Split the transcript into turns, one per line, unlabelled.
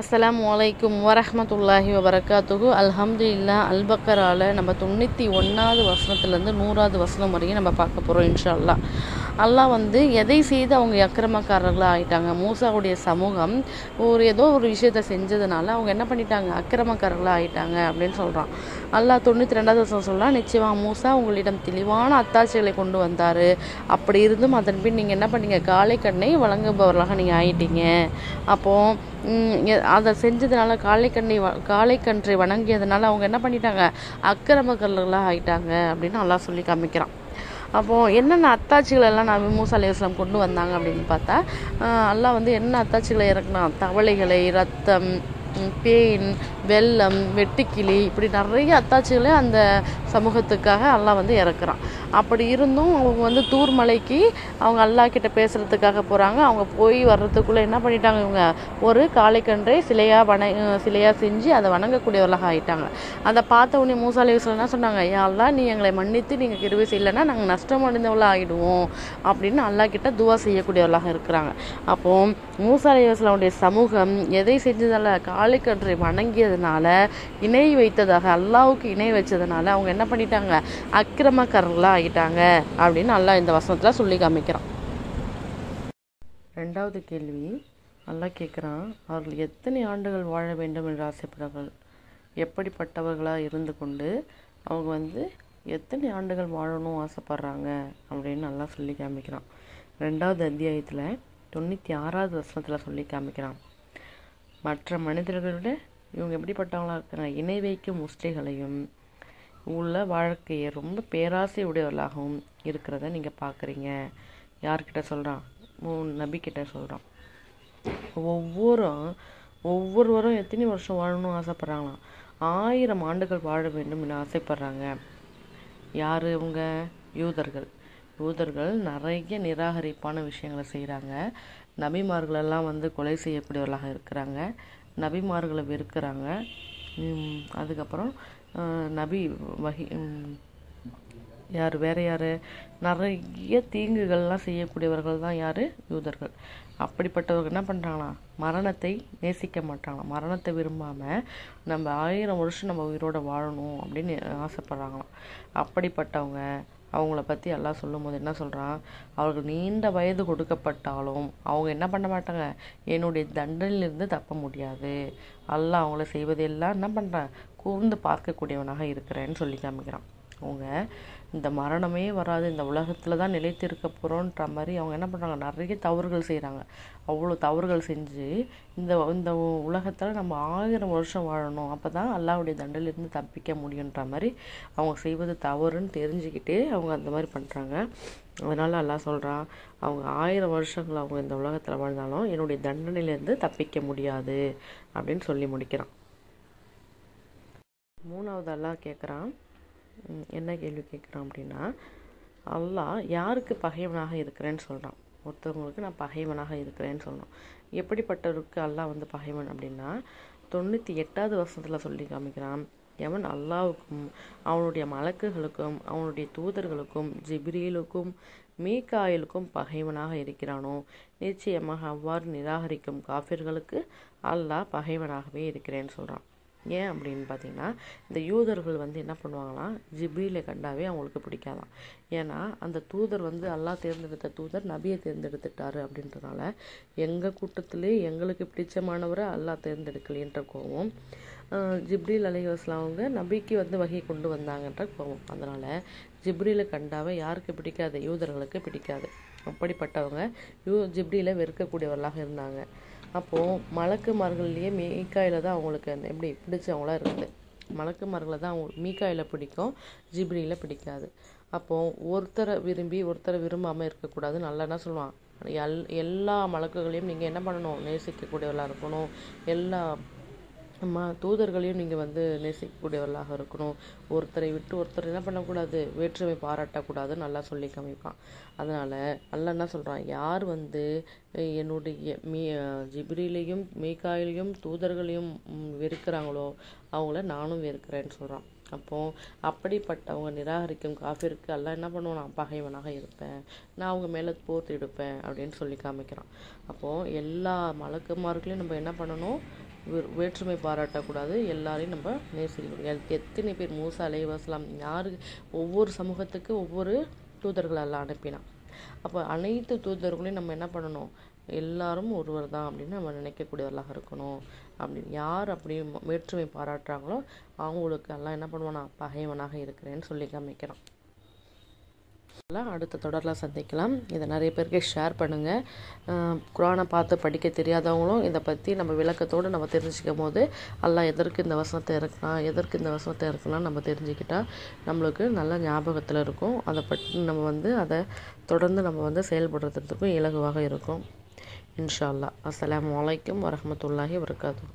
அஸ்லாம் வலைக்கும் வரஹமத்துல்லாஹி வபரகாத்துகு இல்லா அல்பக்கரால் நம்ம தொண்ணூற்றி ஒன்றாவது வசனத்துலேருந்து நூறாவது வசனம் வரையும் நம்ம பார்க்க போகிறோம் இன்ஷால்லா அல்லாஹ் வந்து எதை செய்து அவங்க அக்கிரமக்காரர்களாக ஆகிட்டாங்க மூசாவுடைய சமூகம் ஒரு ஏதோ ஒரு விஷயத்தை செஞ்சதுனால அவங்க என்ன பண்ணிட்டாங்க அக்கிரமக்காரர்களாக ஆகிட்டாங்க அப்படின்னு சொல்கிறான் அல்லாஹ் தொண்ணூற்றி ரெண்டாவது வருஷம் சொல்லலாம் நிச்சயமாக மூசா உங்களிடம் தெளிவான அத்தாட்சிகளை கொண்டு வந்தார் அப்படி இருந்தும் அதன் பின் நீங்கள் என்ன பண்ணீங்க காலை கண்ணை வழங்குபவர்களாக நீங்கள் ஆயிட்டீங்க அப்போது அதை செஞ்சதுனால காலை கன்றை வணங்கியதுனால அவங்க என்ன பண்ணிட்டாங்க அக்கிரமக்கர்களாக ஆகிட்டாங்க அப்படின்னு நல்லா சொல்லி காமிக்கிறான் அப்போது என்னென்ன அத்தாட்சிகள் எல்லாம் நபி மூசா அலி இஸ்லாம் கொண்டு வந்தாங்க அப்படின்னு பார்த்தா அல்லாஹ் வந்து என்ன அத்தாட்சிகளை இறக்குனா தவளைகளை ரத்தம் பேன் வெள்ளம் வெட்டுக்கிளி இப்படி நிறைய அத்தாட்சிகளையும் அந்த சமூகத்துக்காக அல்லாஹ் வந்து இறக்குறான் அப்படி இருந்தும் அவங்க வந்து தூர்மலைக்கு அவங்க அல்லா கிட்ட பேசுகிறதுக்காக போகிறாங்க அவங்க போய் வர்றதுக்குள்ளே என்ன பண்ணிட்டாங்க இவங்க ஒரு காளைக்கன்றை சிலையாக வண சிலையாக செஞ்சு அதை வணங்கக்கூடியவர்களாக ஆகிட்டாங்க அதை பார்த்த உடனே மூசாலி என்ன சொன்னாங்க அல்லா நீ எங்களை மன்னித்து நீங்கள் கிருவி செய்யலைன்னா நாங்கள் நஷ்டமடைந்தவளாக ஆகிடுவோம் அப்படின்னு அல்லா கிட்ட துவா செய்யக்கூடியவர்களாக இருக்கிறாங்க அப்போது மூசாலி அவர்களுடைய சமூகம் எதை செஞ்சதால் கா ஆளுக்கன்றை வணங்கியதுனால இணை வைத்ததாக அல்லாவுக்கு இணை வச்சதுனால அவங்க என்ன பண்ணிட்டாங்க அக்கிரமக்காரங்களாக ஆகிட்டாங்க அப்படின்னு நல்லா இந்த வசனத்தில் சொல்லி காமிக்கிறான் ரெண்டாவது கேள்வி நல்லா கேட்குறான் அவர்கள் எத்தனை ஆண்டுகள் வாழ வேண்டும் என்று ஆசைப்படுறார்கள் எப்படிப்பட்டவர்களாக இருந்து கொண்டு அவங்க வந்து எத்தனை ஆண்டுகள் வாழணும் ஆசைப்படுறாங்க அப்படின்னு நல்லா சொல்லி காமிக்கிறான் ரெண்டாவது அத்தியாயத்தில் தொண்ணூற்றி ஆறாவது வருஷத்தில் சொல்லி காமிக்கிறான் மற்ற மனிதர்களை விட இவங்க எப்படிப்பட்டவங்களாக இருக்கிறாங்க இணை வைக்கும் முஸ்லிகளையும் உள்ள வாழ்க்கையை ரொம்ப பேராசை உடையவர்களாகவும் இருக்கிறத நீங்கள் பார்க்குறீங்க யார்கிட்ட சொல்கிறான் மூணு நபிக்கிட்ட சொல்கிறான் ஒவ்வொரும் ஒவ்வொருவரும் எத்தனை வருஷம் வாழணும்னு ஆசைப்பட்றாங்களாம் ஆயிரம் ஆண்டுகள் வாழ வேண்டும் என்று ஆசைப்பட்றாங்க யார் இவங்க யூதர்கள் யூதர்கள் நிறைய நிராகரிப்பான விஷயங்களை செய்கிறாங்க நபிமார்களெல்லாம் வந்து கொலை செய்யக்கூடியவர்களாக இருக்கிறாங்க நபிமார்களை வெறுக்கிறாங்க அதுக்கப்புறம் நபி வகி யார் வேறு யார் நிறைய தீங்குகள்லாம் செய்யக்கூடியவர்கள் தான் யார் யூதர்கள் அப்படிப்பட்டவர்கள் என்ன பண்ணுறாங்களா மரணத்தை நேசிக்க மாட்டாங்களாம் மரணத்தை விரும்பாமல் நம்ம ஆயிரம் வருஷம் நம்ம உயிரோடு வாழணும் அப்படின்னு ஆசைப்பட்றாங்களாம் அப்படிப்பட்டவங்க அவங்கள பற்றி எல்லாம் சொல்லும்போது என்ன சொல்கிறான் அவருக்கு நீண்ட வயது கொடுக்கப்பட்டாலும் அவங்க என்ன பண்ண மாட்டாங்க என்னுடைய தண்டனையிலிருந்து தப்ப முடியாது அல்ல அவங்கள செய்வதெல்லாம் என்ன பண்ணுறேன் கூர்ந்து பார்க்கக்கூடியவனாக இருக்கிறேன்னு சொல்லி காமிக்கிறான் அவங்க இந்த மரணமே வராது இந்த உலகத்தில் தான் நிலைத்து இருக்க போகிறோன்ற மாதிரி அவங்க என்ன பண்ணுறாங்க நிறைய தவறுகள் செய்கிறாங்க அவ்வளோ தவறுகள் செஞ்சு இந்த இந்த உலகத்தில் நம்ம ஆயிரம் வருஷம் வாழணும் அப்போ தான் அல்லாவுடைய தண்டிலிருந்து தப்பிக்க முடியுன்ற மாதிரி அவங்க செய்வது தவறுன்னு தெரிஞ்சுக்கிட்டே அவங்க அந்த மாதிரி பண்ணுறாங்க அதனால் எல்லாம் சொல்கிறான் அவங்க ஆயிரம் வருஷங்கள் அவங்க இந்த உலகத்தில் வாழ்ந்தாலும் என்னுடைய தண்டனையிலேருந்து தப்பிக்க முடியாது அப்படின்னு சொல்லி முடிக்கிறான் மூணாவது எல்லாம் கேட்குறான் என்ன கேள்வி கேட்குறான் அப்படின்னா அல்லாஹ் யாருக்கு பகைவனாக இருக்கிறேன்னு சொல்கிறான் ஒருத்தவங்களுக்கு நான் பகைவனாக இருக்கிறேன்னு சொல்கிறான் எப்படிப்பட்டவருக்கு அல்லாஹ் வந்து பகைவன் அப்படின்னா தொண்ணூற்றி எட்டாவது வருஷத்தில் சொல்லி காமிக்கிறான் எவன் அல்லாவுக்கும் அவனுடைய மலக்குகளுக்கும் அவனுடைய தூதர்களுக்கும் ஜிப்ரீலுக்கும் மீக்காயலுக்கும் பகைவனாக இருக்கிறானோ நிச்சயமாக அவ்வாறு நிராகரிக்கும் காஃபிர்களுக்கு அல்லாஹ் பகைவனாகவே இருக்கிறேன்னு சொல்கிறான் ஏன் அப்படின்னு பார்த்தீங்கன்னா இந்த யூதர்கள் வந்து என்ன பண்ணுவாங்கன்னா ஜிப்ரீலை கண்டாவே அவங்களுக்கு பிடிக்காதான் ஏன்னா அந்த தூதர் வந்து அல்லாஹ் தேர்ந்தெடுத்த தூதர் நபியை தேர்ந்தெடுத்துட்டாரு அப்படின்றனால எங்கள் கூட்டத்திலே எங்களுக்கு பிடிச்சமானவரை அல்லாஹ் தேர்ந்தெடுக்கலைன்ற கோவம் ஜிப்ரீல் அலி அவங்க நபிக்கு வந்து வகை கொண்டு வந்தாங்கன்ற கோவம் அதனால் ஜிப்ரீலை கண்டாவை யாருக்கு பிடிக்காது யூதர்களுக்கு பிடிக்காது அப்படிப்பட்டவங்க யூ ஜிப்டியில் வெறுக்கக்கூடியவர்களாக இருந்தாங்க அப்போது மலக்குமார்கள்லேயே மீக்காயில் தான் அவங்களுக்கு எப்படி பிடிச்சவங்களாக இருக்குது மலக்கு மார்களை தான் அவங்க மீக்காயில் பிடிக்கும் ஜிப்டியில் பிடிக்காது அப்போது ஒருத்தரை விரும்பி ஒருத்தரை விரும்பாமல் இருக்கக்கூடாது நல்லனா சொல்லுவான் எல் எல்லா மலக்குகளையும் நீங்கள் என்ன பண்ணணும் நேசிக்கக்கூடியவர்களாக இருக்கணும் எல்லா நம்ம தூதர்களையும் நீங்கள் வந்து நேசிக்கக்கூடியவர்களாக இருக்கணும் ஒருத்தரை விட்டு ஒருத்தர் என்ன பண்ணக்கூடாது வேற்றுமை பாராட்டக்கூடாதுன்னு நல்லா சொல்லி காமிப்பான் அதனால் நல்லா என்ன சொல்கிறான் யார் வந்து என்னுடைய மீ ஜிபிரிலையும் மீகாயிலையும் தூதர்களையும் வெறுக்கிறாங்களோ அவங்கள நானும் வெறுக்கிறேன்னு சொல்கிறான் அப்போ அப்படிப்பட்டவங்க நிராகரிக்கும் காஃபிற்கு எல்லாம் என்ன பண்ணுவோம் நான் பகைவனாக இருப்பேன் நான் அவங்க மேலே போர் எடுப்பேன் அப்படின்னு சொல்லி காமிக்கிறான் அப்போது எல்லா மலக்குமார்களையும் நம்ம என்ன பண்ணணும் வேற்றுமை பாராட்டக்கூடாது எல்லாரையும் நம்ம நேசிக்கணும் எத்தனை பேர் மூசா அலை யார் ஒவ்வொரு சமூகத்துக்கு ஒவ்வொரு தூதர்களெல்லாம் அனுப்பினான் அப்போ அனைத்து தூதர்களையும் நம்ம என்ன பண்ணணும் எல்லாரும் ஒருவர் தான் அப்படின்னு நம்ம நினைக்கக்கூடியவர்களாக இருக்கணும் அப்படின்னு யார் அப்படி வேற்றுமை பாராட்டுறாங்களோ அவங்களுக்கு எல்லாம் என்ன நான் பகைவனாக இருக்கிறேன்னு சொல்லி காமிக்கிறான் அடுத்த தொடரில் சந்திக்கலாம் இதை நிறைய பேருக்கு ஷேர் பண்ணுங்கள் குரானை பார்த்து படிக்க தெரியாதவங்களும் இதை பற்றி நம்ம விளக்கத்தோடு நம்ம தெரிஞ்சுக்கும் போது எல்லாம் எதற்கு இந்த வசனத்தை இருக்கலாம் எதற்கு இந்த வசனத்தை இறக்கலாம் நம்ம தெரிஞ்சுக்கிட்டால் நம்மளுக்கு நல்ல ஞாபகத்தில் இருக்கும் அதை பற்றி நம்ம வந்து அதை தொடர்ந்து நம்ம வந்து செயல்படுறதுக்கும் இலகுவாக இருக்கும் இன்ஷால்லா அஸ்லாம் வலைக்கம் வரமத்துல்லாஹி வரகாத்தூ